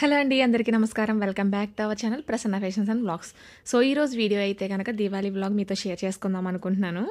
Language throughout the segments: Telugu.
హలో అండి అందరికీ నమస్కారం welcome back to our channel Prasanna fashions and blogs so ఈరోజు వీడియో అయితే కనుక దీవాళీ బ్లాగ్ మీతో షేర్ చేసుకుందాం అనుకుంటున్నాను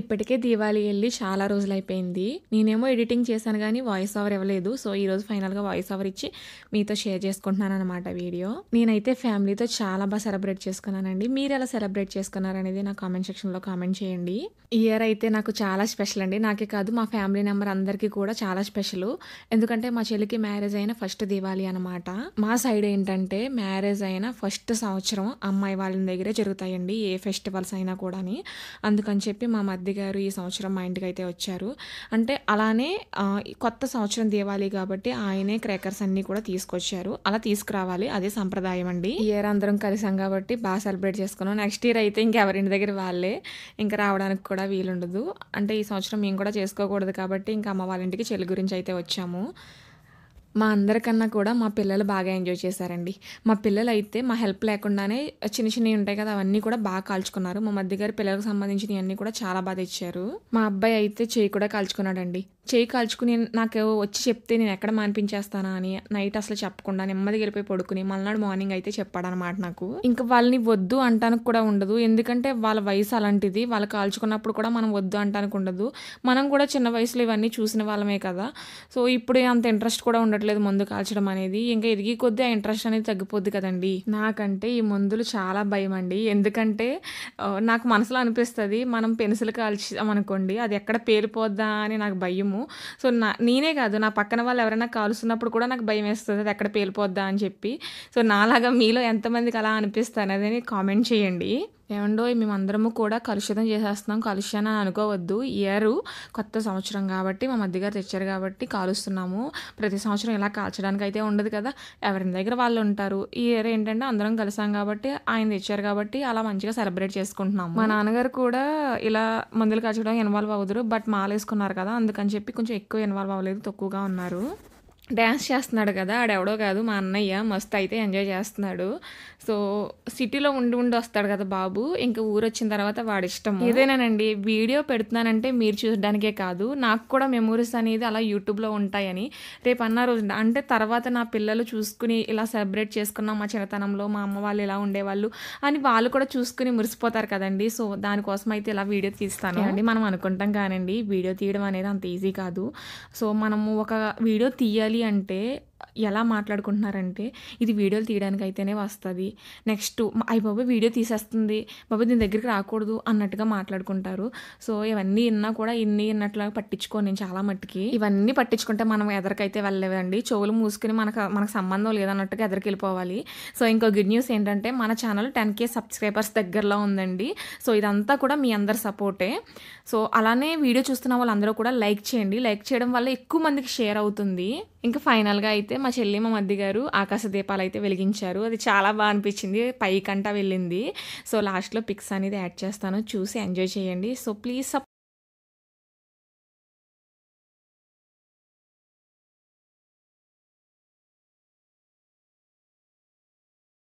ఇప్పటికే దీవాళి వెళ్ళి చాలా రోజులు అయిపోయింది నేనేమో ఎడిటింగ్ చేశాను కానీ వాయిస్ ఓవర్ ఇవ్వలేదు సో ఈ రోజు ఫైనల్గా వాయిస్ ఓవర్ ఇచ్చి మీతో షేర్ చేసుకుంటున్నాను అనమాట వీడియో నేనైతే ఫ్యామిలీతో చాలా బాగా సెలబ్రేట్ చేసుకున్నానండి మీరు ఎలా సెలబ్రేట్ చేసుకున్నారనేది నా కామెంట్ సెక్షన్లో కామెంట్ చేయండి ఇయర్ అయితే నాకు చాలా స్పెషల్ అండి నాకే కాదు మా ఫ్యామిలీ నెంబర్ అందరికీ కూడా చాలా స్పెషల్ ఎందుకంటే మా చెల్లికి మ్యారేజ్ అయిన ఫస్ట్ దీవాళి అనమాట మా సైడ్ ఏంటంటే మ్యారేజ్ అయిన ఫస్ట్ సంవత్సరం అమ్మాయి వాళ్ళ దగ్గరే జరుగుతాయండి ఏ ఫెస్టివల్స్ అయినా కూడా అందుకని చెప్పి మా పార్థి గారు ఈ సంవత్సరం మా ఇంటికి అయితే వచ్చారు అంటే అలానే కొత్త సంవత్సరం దివాళీ కాబట్టి ఆయనే క్రేకర్స్ అన్నీ కూడా తీసుకొచ్చారు అలా తీసుకురావాలి అదే సంప్రదాయం అండి ఇయర్ అందరం కలిసాం కాబట్టి బాగా సెలబ్రేట్ చేసుకున్నాం నెక్స్ట్ ఇయర్ అయితే ఇంకెవరింటి దగ్గర వాళ్ళే ఇంకా రావడానికి కూడా వీలుండదు అంటే ఈ సంవత్సరం మేము కూడా చేసుకోకూడదు కాబట్టి ఇంకా అమ్మ వాళ్ళ ఇంటికి చెల్లి గురించి అయితే వచ్చాము మా అందరికన్నా కూడా మా పిల్లలు బాగా ఎంజాయ్ చేశారండి మా పిల్లలు అయితే మా హెల్ప్ లేకుండానే చిన్న చిన్నవి ఉంటాయి కదా అవన్నీ కూడా బాగా కాల్చుకున్నారు మా మధ్య గారి పిల్లలకు సంబంధించినవి అన్నీ కూడా చాలా బాగా తెచ్చారు మా అబ్బాయి అయితే చేయి కూడా కాల్చుకున్నాడండి చేయి కాల్చుకుని నాకు వచ్చి చెప్తే నేను ఎక్కడ మానిపించేస్తానా అని నైట్ అసలు చెప్పకుండా నెమ్మదిగా వెళ్ళిపోయి పడుకుని మళ్ళీ మార్నింగ్ అయితే చెప్పాడనమాట నాకు ఇంకా వాళ్ళని వద్దు అంటానికి కూడా ఉండదు ఎందుకంటే వాళ్ళ వయసు అలాంటిది వాళ్ళు కాల్చుకున్నప్పుడు కూడా మనం వద్దు అంటానికి ఉండదు మనం కూడా చిన్న వయసులో ఇవన్నీ చూసిన వాళ్ళమే కదా సో ఇప్పుడే అంత ఇంట్రెస్ట్ కూడా ఉండట్లేదు మందు కాల్చడం అనేది ఇంకా ఎదిగి కొద్దీ ఆ ఇంట్రెస్ట్ అనేది తగ్గిపోద్ది కదండి నాకంటే ఈ మందులు చాలా భయం అండి ఎందుకంటే నాకు మనసులో అనిపిస్తుంది మనం పెన్సిల్ కాల్చామనుకోండి అది ఎక్కడ పేలిపోద్దా అని నాకు భయం భయము సో నా నేనే కాదు నా పక్కన వాళ్ళు ఎవరైనా కాలుస్తున్నప్పుడు కూడా నాకు భయం వేస్తుంది అది ఎక్కడ పేలిపోద్దా అని చెప్పి సో నాలాగా మీలో ఎంతమందికి అలా అనిపిస్తాను అనేది కామెంట్ చేయండి ఏమండో మేమందరము కూడా కలుషితం చేసేస్తున్నాం కలుషితం అని అనుకోవద్దు ఇయర్ కొత్త సంవత్సరం కాబట్టి మా మధ్యగారు తెచ్చారు కాబట్టి కాలుస్తున్నాము ప్రతి సంవత్సరం ఇలా కాల్చడానికి అయితే ఉండదు కదా ఎవరి దగ్గర వాళ్ళు ఉంటారు ఈ ఇయర్ ఏంటంటే అందరం కలిసాం కాబట్టి ఆయన తెచ్చారు కాబట్టి అలా మంచిగా సెలబ్రేట్ చేసుకుంటున్నాము మా నాన్నగారు కూడా ఇలా మందులు కాల్చడానికి ఇన్వాల్వ్ అవుతారు బట్ మాలేసుకున్నారు కదా అందుకని చెప్పి కొంచెం ఎక్కువ ఇన్వాల్వ్ అవ్వలేదు తక్కువగా ఉన్నారు డ్యాన్స్ చేస్తున్నాడు కదా ఆడెవడో కాదు మా అన్నయ్య మస్తు అయితే ఎంజాయ్ చేస్తున్నాడు సో సిటీలో ఉండి ఉండి వస్తాడు కదా బాబు ఇంకా ఊరు వచ్చిన తర్వాత వాడి ఇష్టం ఇదేనేనండి వీడియో పెడుతున్నానంటే మీరు చూడడానికే కాదు నాకు కూడా మెమొరీస్ అనేది అలా యూట్యూబ్లో ఉంటాయని రేపు అన్న రోజు అంటే తర్వాత నా పిల్లలు చూసుకుని ఇలా సెలబ్రేట్ చేసుకున్నాం మా చిన్నతనంలో మా అమ్మ వాళ్ళు ఇలా ఉండేవాళ్ళు అని వాళ్ళు కూడా చూసుకుని మురిసిపోతారు కదండి సో దానికోసం అయితే ఇలా వీడియో తీస్తాను అండి మనం అనుకుంటాం కానండి వీడియో తీయడం అనేది అంత ఈజీ కాదు సో మనము ఒక వీడియో తీయాలి cliente ఎలా మాట్లాడుకుంటున్నారంటే ఇది వీడియోలు తీయడానికి అయితేనే వస్తుంది నెక్స్ట్ అయ్యి బాబు వీడియో తీసేస్తుంది బాబు దీని దగ్గరికి రాకూడదు అన్నట్టుగా మాట్లాడుకుంటారు సో ఇవన్నీ ఇన్నా కూడా ఇన్ని ఇన్నట్లా పట్టించుకోను నేను చాలా మట్టుకి ఇవన్నీ పట్టించుకుంటే మనం ఎదరికైతే వెళ్ళలేదండి చెవులు మూసుకుని మనకు మనకు సంబంధం లేదన్నట్టుగా ఎదరికి వెళ్ళిపోవాలి సో ఇంకో గుడ్ న్యూస్ ఏంటంటే మన ఛానల్ టెన్ కే సబ్స్క్రైబర్స్ దగ్గరలో ఉందండి సో ఇదంతా కూడా మీ అందరి సపోర్టే సో అలానే వీడియో చూస్తున్న వాళ్ళందరూ కూడా లైక్ చేయండి లైక్ చేయడం వల్ల ఎక్కువ మందికి షేర్ అవుతుంది ఇంకా ఫైనల్గా అయితే మా చెల్లి మా మద్ది గారు ఆకాశ దీపాలు అయితే వెలిగించారు అది చాలా బాగా అనిపించింది పైకంట వెళ్ళింది సో లాస్ట్లో పిక్స్ అనేది యాడ్ చేస్తాను చూసి ఎంజాయ్ చేయండి సో ప్లీజ్